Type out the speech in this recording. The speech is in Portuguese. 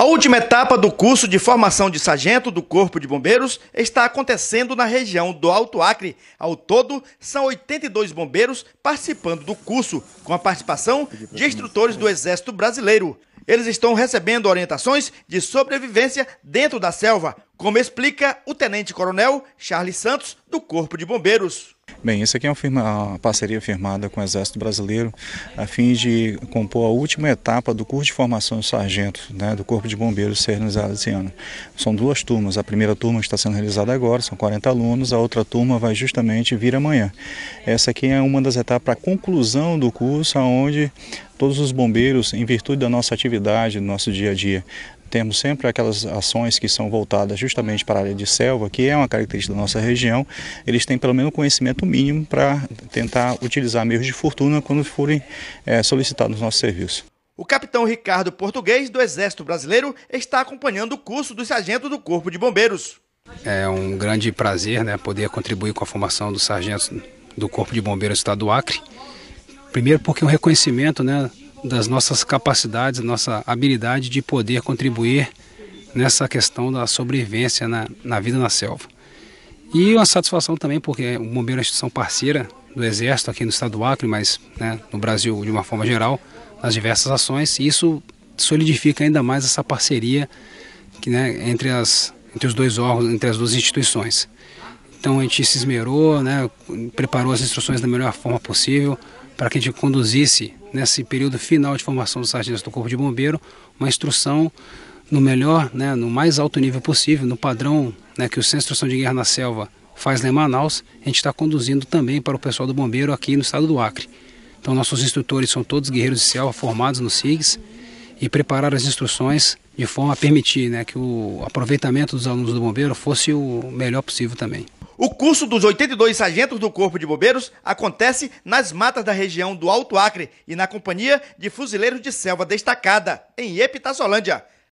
A última etapa do curso de formação de sargento do Corpo de Bombeiros está acontecendo na região do Alto Acre. Ao todo, são 82 bombeiros participando do curso, com a participação de instrutores do Exército Brasileiro. Eles estão recebendo orientações de sobrevivência dentro da selva, como explica o tenente-coronel Charles Santos, do Corpo de Bombeiros. Bem, esse aqui é uma, firma, uma, parceria firmada com o Exército Brasileiro a fim de compor a última etapa do curso de formação de sargento né, do Corpo de Bombeiros ser realizado esse ano. São duas turmas. A primeira turma está sendo realizada agora, são 40 alunos, a outra turma vai justamente vir amanhã. Essa aqui é uma das etapas para a conclusão do curso, onde todos os bombeiros, em virtude da nossa atividade, do nosso dia a dia, temos sempre aquelas ações que são voltadas justamente para a área de selva, que é uma característica da nossa região, eles têm pelo menos conhecimento mínimo para tentar utilizar meios de fortuna quando forem é, solicitados os nossos serviços. O capitão Ricardo Português, do Exército Brasileiro, está acompanhando o curso do sargento do Corpo de Bombeiros. É um grande prazer né, poder contribuir com a formação dos sargentos do Corpo de Bombeiros do Estado do Acre. Primeiro porque é um reconhecimento né, das nossas capacidades, nossa habilidade de poder contribuir nessa questão da sobrevivência na, na vida na selva. E uma satisfação também, porque o Bombeiro é uma instituição parceira do Exército aqui no estado do Acre, mas né, no Brasil de uma forma geral, nas diversas ações, e isso solidifica ainda mais essa parceria que, né, entre, as, entre os dois órgãos, entre as duas instituições. Então a gente se esmerou, né, preparou as instruções da melhor forma possível, para que a gente conduzisse, nesse período final de formação dos sargentos do Corpo de Bombeiro, uma instrução no melhor, né, no mais alto nível possível, no padrão né, que o Centro de Instrução de Guerra na Selva faz lá em Manaus, a gente está conduzindo também para o pessoal do Bombeiro aqui no estado do Acre. Então, nossos instrutores são todos guerreiros de selva formados no SIGS e prepararam as instruções de forma a permitir né, que o aproveitamento dos alunos do Bombeiro fosse o melhor possível também. O curso dos 82 sargentos do Corpo de Bombeiros acontece nas matas da região do Alto Acre e na Companhia de Fuzileiros de Selva Destacada, em Epitaçolândia.